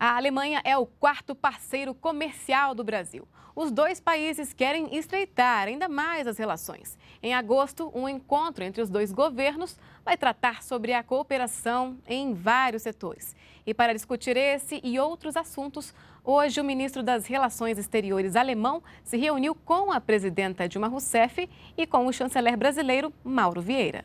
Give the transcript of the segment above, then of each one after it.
A Alemanha é o quarto parceiro comercial do Brasil. Os dois países querem estreitar ainda mais as relações. Em agosto, um encontro entre os dois governos vai tratar sobre a cooperação em vários setores. E para discutir esse e outros assuntos, hoje o ministro das Relações Exteriores alemão se reuniu com a presidenta Dilma Rousseff e com o chanceler brasileiro Mauro Vieira.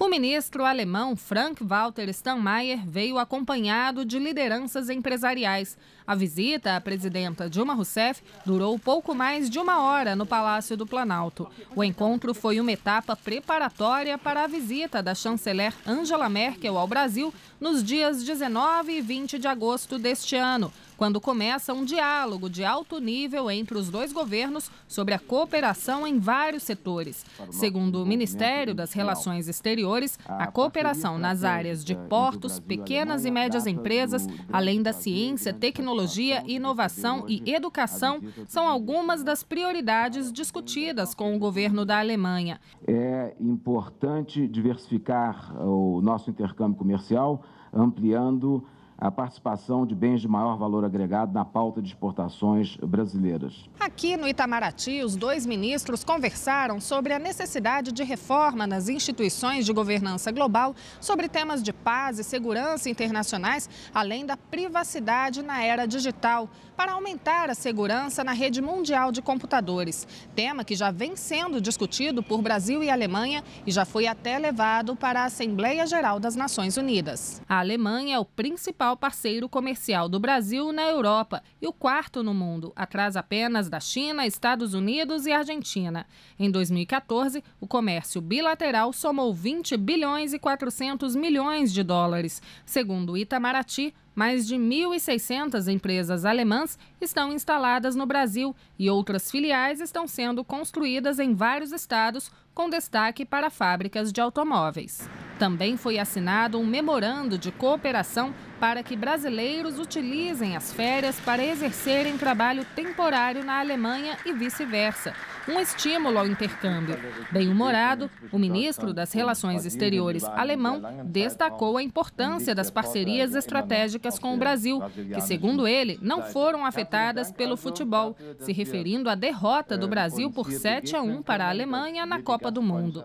O ministro alemão Frank-Walter Steinmeier veio acompanhado de lideranças empresariais. A visita à presidenta Dilma Rousseff durou pouco mais de uma hora no Palácio do Planalto. O encontro foi uma etapa preparatória para a visita da chanceler Angela Merkel ao Brasil nos dias 19 e 20 de agosto deste ano, quando começa um diálogo de alto nível entre os dois governos sobre a cooperação em vários setores. Segundo o Ministério das Relações Exteriores, exteriores, ah, a cooperação nas áreas de portos, pequenas e médias empresas, além da ciência, tecnologia, inovação e educação, são algumas das prioridades discutidas com o governo da Alemanha. É importante diversificar o nosso intercâmbio comercial, ampliando a participação de bens de maior valor agregado na pauta de exportações brasileiras. Aqui no Itamaraty, os dois ministros conversaram sobre a necessidade de reforma nas instituições de governança global, sobre temas de paz e segurança internacionais, além da privacidade na era digital, para aumentar a segurança na rede mundial de computadores. Tema que já vem sendo discutido por Brasil e Alemanha e já foi até levado para a Assembleia Geral das Nações Unidas. A Alemanha é o principal principal parceiro comercial do Brasil na Europa e o quarto no mundo, atrás apenas da China, Estados Unidos e Argentina. Em 2014, o comércio bilateral somou 20 bilhões e 400 milhões de dólares. Segundo Itamaraty, mais de 1.600 empresas alemãs estão instaladas no Brasil e outras filiais estão sendo construídas em vários estados, com destaque para fábricas de automóveis. Também foi assinado um memorando de cooperação para que brasileiros utilizem as férias para exercerem trabalho temporário na Alemanha e vice-versa. Um estímulo ao intercâmbio. Bem-humorado, o ministro das Relações Exteriores alemão destacou a importância das parcerias estratégicas com o Brasil, que, segundo ele, não foram afetadas pelo futebol, se referindo à derrota do Brasil por 7 a 1 para a Alemanha na Copa do Mundo.